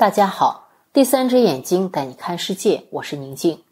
大家好，第三只眼睛带你看世界，我是宁静。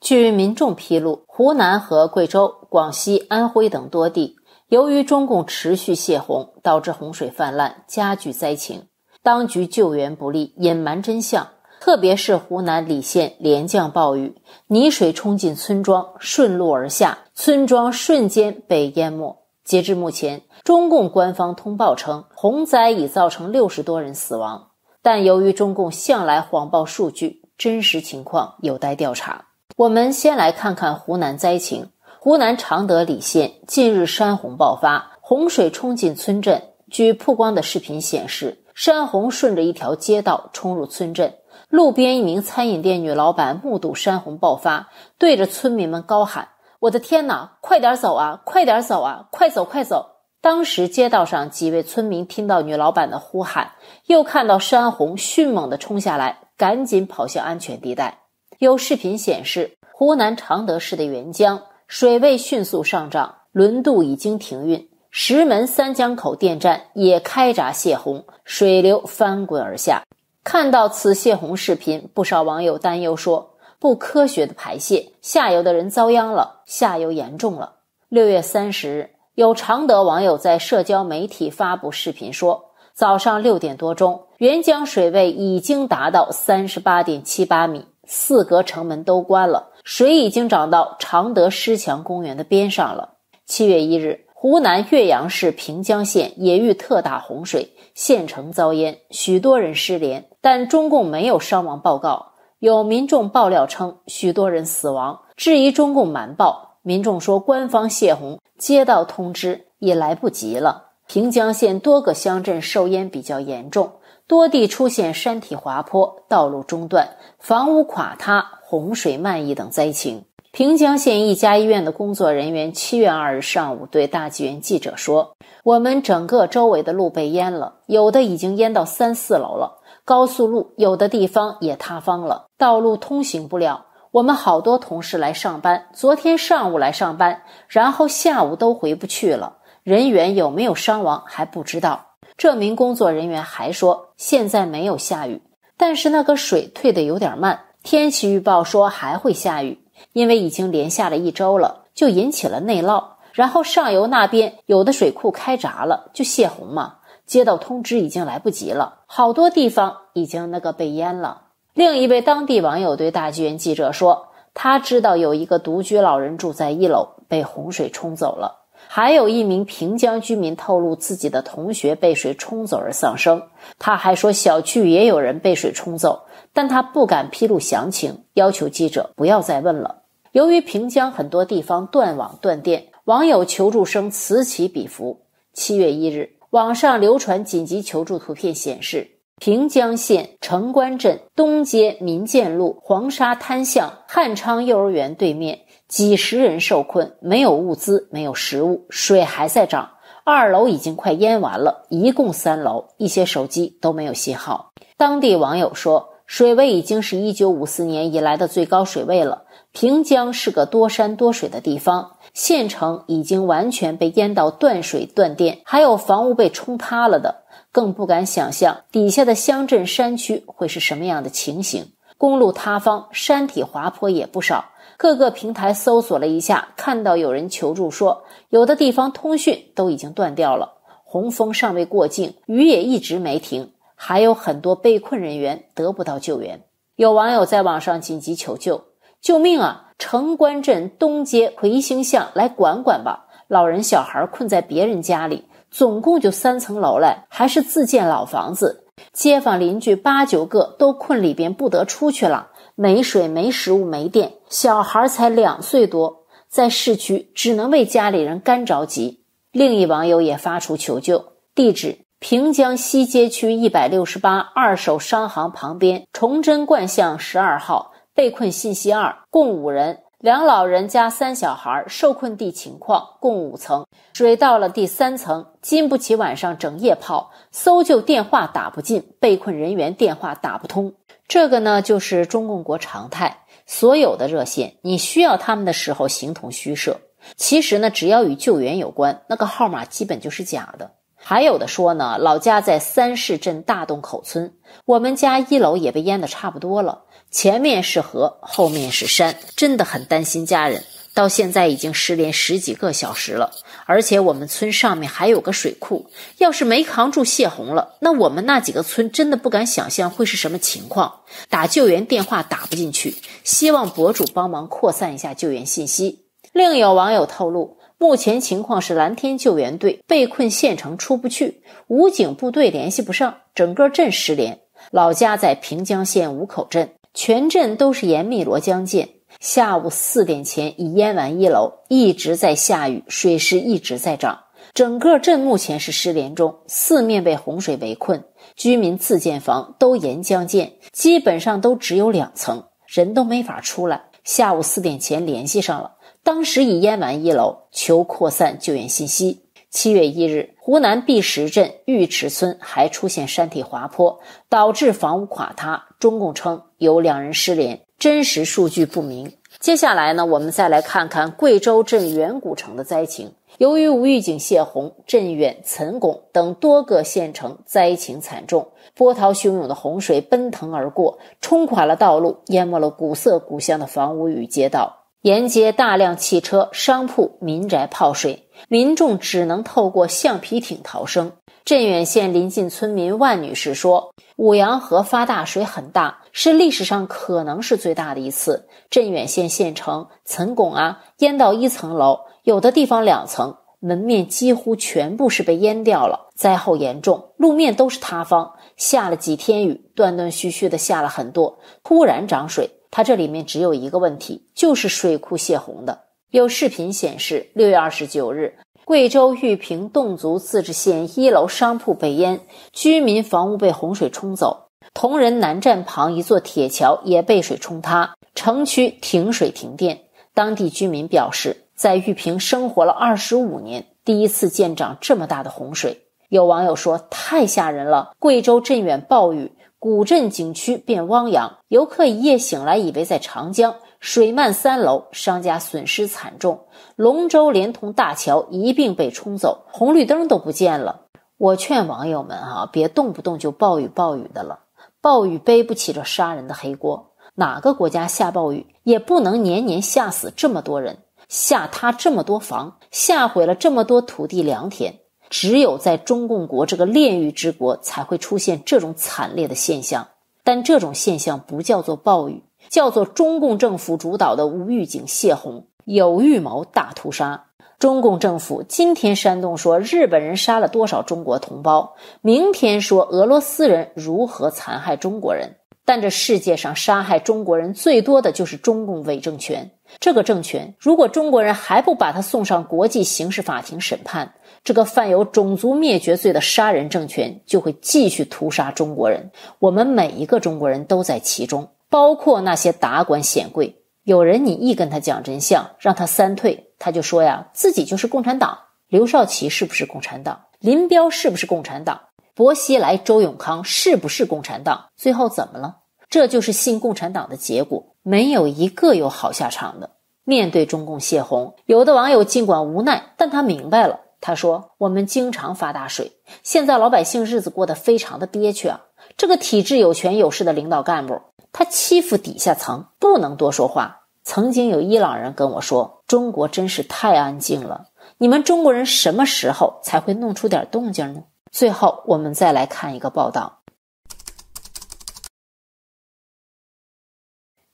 据民众披露，湖南和贵州、广西、安徽等多地，由于中共持续泄洪，导致洪水泛滥，加剧灾情。当局救援不力，隐瞒真相。特别是湖南澧县连降暴雨，泥水冲进村庄，顺路而下，村庄瞬间被淹没。截至目前，中共官方通报称，洪灾已造成六十多人死亡。但由于中共向来谎报数据，真实情况有待调查。我们先来看看湖南灾情。湖南常德澧县近日山洪爆发，洪水冲进村镇。据曝光的视频显示，山洪顺着一条街道冲入村镇，路边一名餐饮店女老板目睹山洪爆发，对着村民们高喊：“我的天哪，快点走啊，快点走啊，快走快走！”当时街道上几位村民听到女老板的呼喊，又看到山洪迅猛的冲下来，赶紧跑向安全地带。有视频显示，湖南常德市的沅江水位迅速上涨，轮渡已经停运，石门三江口电站也开闸泄洪，水流翻滚而下。看到此泄洪视频，不少网友担忧说：“不科学的排泄，下游的人遭殃了，下游严重了。”六月三十日。有常德网友在社交媒体发布视频说，早上六点多钟，沅江水位已经达到三十八点七八米，四格城门都关了，水已经涨到常德师强公园的边上了。七月一日，湖南岳阳市平江县也遇特大洪水，县城遭淹，许多人失联，但中共没有伤亡报告。有民众爆料称，许多人死亡，质疑中共瞒报。民众说：“官方泄洪，接到通知也来不及了。平江县多个乡镇受淹比较严重，多地出现山体滑坡、道路中断、房屋垮塌、洪水漫溢等灾情。”平江县一家医院的工作人员七月二日上午对大纪元记者说：“我们整个周围的路被淹了，有的已经淹到三四楼了。高速路有的地方也塌方了，道路通行不了。”我们好多同事来上班，昨天上午来上班，然后下午都回不去了。人员有没有伤亡还不知道。这名工作人员还说，现在没有下雨，但是那个水退的有点慢。天气预报说还会下雨，因为已经连下了一周了，就引起了内涝。然后上游那边有的水库开闸了，就泄洪嘛。接到通知已经来不及了，好多地方已经那个被淹了。另一位当地网友对大纪元记者说：“他知道有一个独居老人住在一楼，被洪水冲走了。还有一名平江居民透露，自己的同学被水冲走而丧生。他还说，小区也有人被水冲走，但他不敢披露详情，要求记者不要再问了。”由于平江很多地方断网断电，网友求助声此起彼伏。七月一日，网上流传紧急求助图片显示。平江县城关镇东街民建路黄沙滩巷汉昌幼儿园对面，几十人受困，没有物资，没有食物，水还在涨，二楼已经快淹完了，一共三楼，一些手机都没有信号。当地网友说，水位已经是一九五四年以来的最高水位了。平江是个多山多水的地方，县城已经完全被淹到断水断电，还有房屋被冲塌了的。更不敢想象底下的乡镇山区会是什么样的情形，公路塌方、山体滑坡也不少。各个平台搜索了一下，看到有人求助说，有的地方通讯都已经断掉了，洪峰尚未过境，雨也一直没停，还有很多被困人员得不到救援。有网友在网上紧急求救：“救命啊！城关镇东街魁星巷，来管管吧！老人小孩困在别人家里。”总共就三层楼嘞，还是自建老房子。街坊邻居八九个都困里边不得出去了，没水、没食物、没电。小孩才两岁多，在市区只能为家里人干着急。另一网友也发出求救，地址平江西街区一百六十八二手商行旁边，崇祯观巷十二号。被困信息二，共五人。两老人家三小孩受困地情况共五层，水到了第三层，经不起晚上整夜泡。搜救电话打不进，被困人员电话打不通。这个呢，就是中共国常态，所有的热线，你需要他们的时候形同虚设。其实呢，只要与救援有关，那个号码基本就是假的。还有的说呢，老家在三市镇大洞口村，我们家一楼也被淹的差不多了。前面是河，后面是山，真的很担心家人。到现在已经失联十几个小时了，而且我们村上面还有个水库，要是没扛住泄洪了，那我们那几个村真的不敢想象会是什么情况。打救援电话打不进去，希望博主帮忙扩散一下救援信息。另有网友透露，目前情况是蓝天救援队被困县城出不去，武警部队联系不上，整个镇失联。老家在平江县五口镇。全镇都是沿汨罗江建，下午四点前已淹完一楼，一直在下雨，水势一直在涨，整个镇目前是失联中，四面被洪水围困，居民自建房都沿江建，基本上都只有两层，人都没法出来。下午四点前联系上了，当时已淹完一楼，求扩散救援信息。七月一日，湖南碧石镇玉池村还出现山体滑坡，导致房屋垮塌。中共称。有两人失联，真实数据不明。接下来呢，我们再来看看贵州镇远古城的灾情。由于无预警泄洪，镇远、岑巩等多个县城灾情惨重，波涛汹涌的洪水奔腾而过，冲垮了道路，淹没了古色古香的房屋与街道，沿街大量汽车、商铺、民宅泡水，民众只能透过橡皮艇逃生。镇远县临近村民万女士说：“五羊河发大水很大，是历史上可能是最大的一次。镇远县县城、岑巩啊，淹到一层楼，有的地方两层，门面几乎全部是被淹掉了。灾后严重，路面都是塌方。下了几天雨，断断续续的下了很多，突然涨水。它这里面只有一个问题，就是水库泄洪的。有视频显示，六月二十九日。”贵州玉屏侗族自治县一楼商铺被淹，居民房屋被洪水冲走。铜仁南站旁一座铁桥也被水冲塌，城区停水停电。当地居民表示，在玉屏生活了二十五年，第一次见长这么大的洪水。有网友说：“太吓人了！”贵州镇远暴雨，古镇景区变汪洋，游客一夜醒来以为在长江。水漫三楼，商家损失惨重，龙舟连同大桥一并被冲走，红绿灯都不见了。我劝网友们哈，别动不动就暴雨暴雨的了，暴雨背不起这杀人的黑锅。哪个国家下暴雨也不能年年下死这么多人，下塌这么多房，下毁了这么多土地良田。只有在中共国这个炼狱之国才会出现这种惨烈的现象，但这种现象不叫做暴雨。叫做中共政府主导的无预警泄洪、有预谋大屠杀。中共政府今天煽动说日本人杀了多少中国同胞，明天说俄罗斯人如何残害中国人。但这世界上杀害中国人最多的就是中共伪政权。这个政权如果中国人还不把他送上国际刑事法庭审判，这个犯有种族灭绝罪的杀人政权就会继续屠杀中国人。我们每一个中国人都在其中。包括那些达官显贵，有人你一跟他讲真相，让他三退，他就说呀，自己就是共产党。刘少奇是不是共产党？林彪是不是共产党？薄熙来、周永康是不是共产党？最后怎么了？这就是信共产党的结果，没有一个有好下场的。面对中共泄洪，有的网友尽管无奈，但他明白了。他说：“我们经常发大水，现在老百姓日子过得非常的憋屈啊。这个体制，有权有势的领导干部。”他欺负底下层，不能多说话。曾经有伊朗人跟我说：“中国真是太安静了，你们中国人什么时候才会弄出点动静呢？”最后，我们再来看一个报道。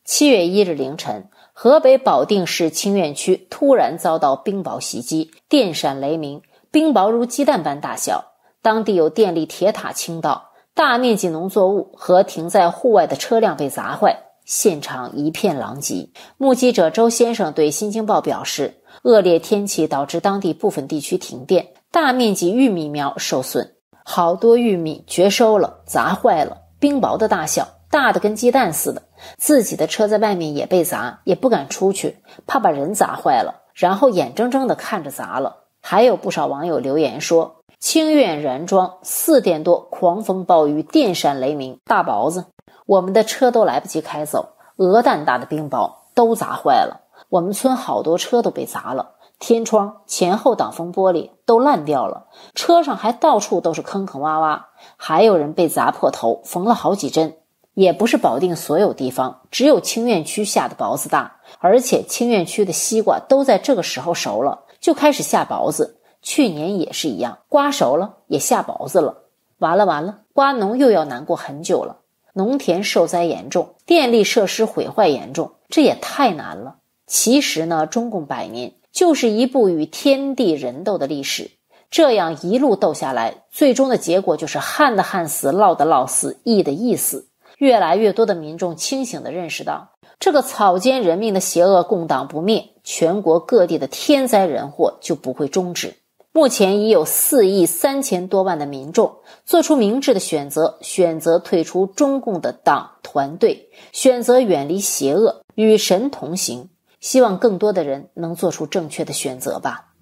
七月一日凌晨，河北保定市清苑区突然遭到冰雹袭击，电闪雷鸣，冰雹如鸡蛋般大小，当地有电力铁塔倾倒。大面积农作物和停在户外的车辆被砸坏，现场一片狼藉。目击者周先生对新京报表示，恶劣天气导致当地部分地区停电，大面积玉米苗受损，好多玉米绝收了，砸坏了。冰雹的大小大的跟鸡蛋似的，自己的车在外面也被砸，也不敢出去，怕把人砸坏了，然后眼睁睁地看着砸了。还有不少网友留言说。清苑燃庄四点多，狂风暴雨，电闪雷鸣，大雹子，我们的车都来不及开走，鹅蛋大的冰雹都砸坏了。我们村好多车都被砸了，天窗、前后挡风玻璃都烂掉了，车上还到处都是坑坑洼洼，还有人被砸破头，缝了好几针。也不是保定所有地方，只有清苑区下的雹子大，而且清苑区的西瓜都在这个时候熟了，就开始下雹子。去年也是一样，瓜熟了也下雹子了，完了完了，瓜农又要难过很久了。农田受灾严重，电力设施毁坏严重，这也太难了。其实呢，中共百年就是一部与天地人斗的历史，这样一路斗下来，最终的结果就是旱的旱死，涝的涝死，疫的疫死。越来越多的民众清醒地认识到，这个草菅人命的邪恶共党不灭，全国各地的天灾人祸就不会终止。目前已有四亿三千多万的民众做出明智的选择，选择退出中共的党团队，选择远离邪恶，与神同行。希望更多的人能做出正确的选择吧。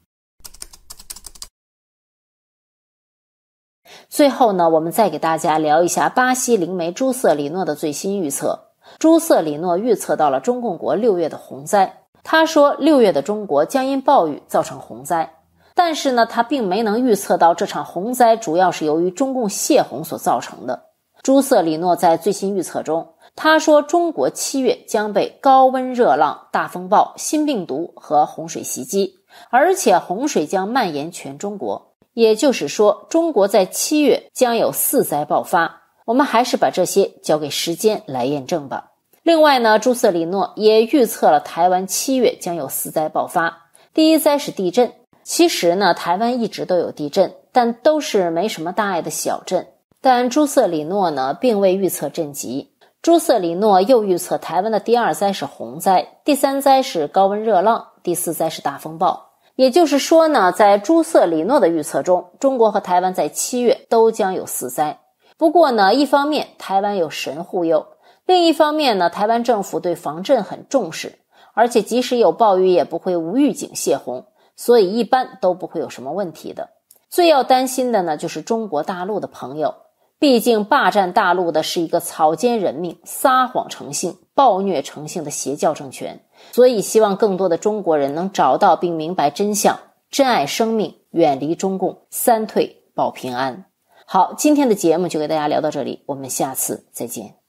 最后呢，我们再给大家聊一下巴西灵媒朱瑟里诺的最新预测。朱瑟里诺预测到了中共国六月的洪灾，他说：“六月的中国将因暴雨造成洪灾。”但是呢，他并没能预测到这场洪灾主要是由于中共泄洪所造成的。朱瑟里诺在最新预测中，他说中国七月将被高温热浪、大风暴、新病毒和洪水袭击，而且洪水将蔓延全中国。也就是说，中国在七月将有四灾爆发。我们还是把这些交给时间来验证吧。另外呢，朱瑟里诺也预测了台湾七月将有四灾爆发。第一灾是地震。其实呢，台湾一直都有地震，但都是没什么大碍的小镇。但朱瑟里诺呢，并未预测震级。朱瑟里诺又预测台湾的第二灾是洪灾，第三灾是高温热浪，第四灾是大风暴。也就是说呢，在朱瑟里诺的预测中，中国和台湾在七月都将有四灾。不过呢，一方面台湾有神护佑，另一方面呢，台湾政府对防震很重视，而且即使有暴雨，也不会无预警泄洪。所以一般都不会有什么问题的。最要担心的呢，就是中国大陆的朋友。毕竟霸占大陆的是一个草菅人命、撒谎成性、暴虐成性的邪教政权。所以希望更多的中国人能找到并明白真相，珍爱生命，远离中共，三退保平安。好，今天的节目就给大家聊到这里，我们下次再见。